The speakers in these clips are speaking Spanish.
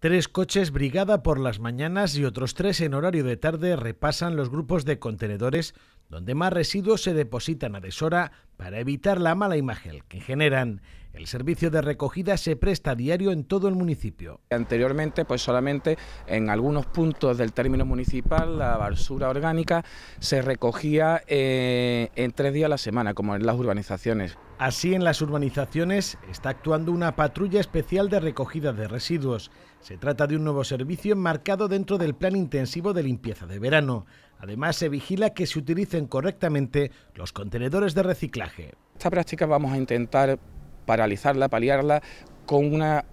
Tres coches brigada por las mañanas y otros tres en horario de tarde repasan los grupos de contenedores donde más residuos se depositan a deshora para evitar la mala imagen que generan. El servicio de recogida se presta a diario en todo el municipio. Anteriormente, pues solamente en algunos puntos del término municipal, la basura orgánica se recogía eh, en tres días a la semana, como en las urbanizaciones. Así, en las urbanizaciones está actuando una patrulla especial de recogida de residuos. Se trata de un nuevo servicio enmarcado dentro del plan intensivo de limpieza de verano. Además, se vigila que se utilicen correctamente los contenedores de reciclaje. Esta práctica vamos a intentar paralizarla, paliarla con una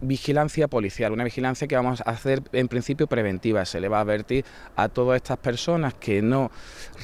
vigilancia policial, una vigilancia que vamos a hacer en principio preventiva. Se le va a advertir a todas estas personas que no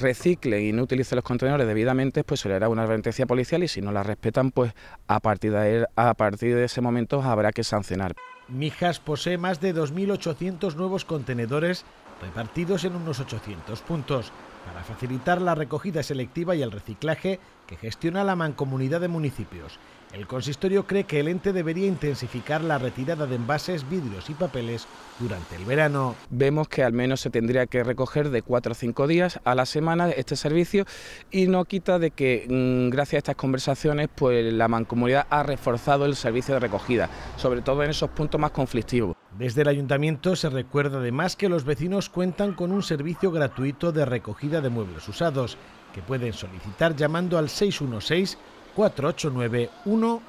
reciclen y no utilicen los contenedores debidamente, pues se le hará una advertencia policial y si no la respetan, pues a partir de, a partir de ese momento habrá que sancionar. Mijas posee más de 2.800 nuevos contenedores repartidos en unos 800 puntos para facilitar la recogida selectiva y el reciclaje que gestiona la mancomunidad de municipios. El consistorio cree que el ente debería intensificar la retirada de envases, vidrios y papeles durante el verano. Vemos que al menos se tendría que recoger de cuatro a cinco días a la semana este servicio y no quita de que mm, gracias a estas conversaciones pues la mancomunidad ha reforzado el servicio de recogida, sobre todo en esos puntos más conflictivos. Desde el ayuntamiento se recuerda además que los vecinos cuentan con un servicio gratuito de recogida de muebles usados que pueden solicitar llamando al 616 489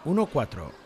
114.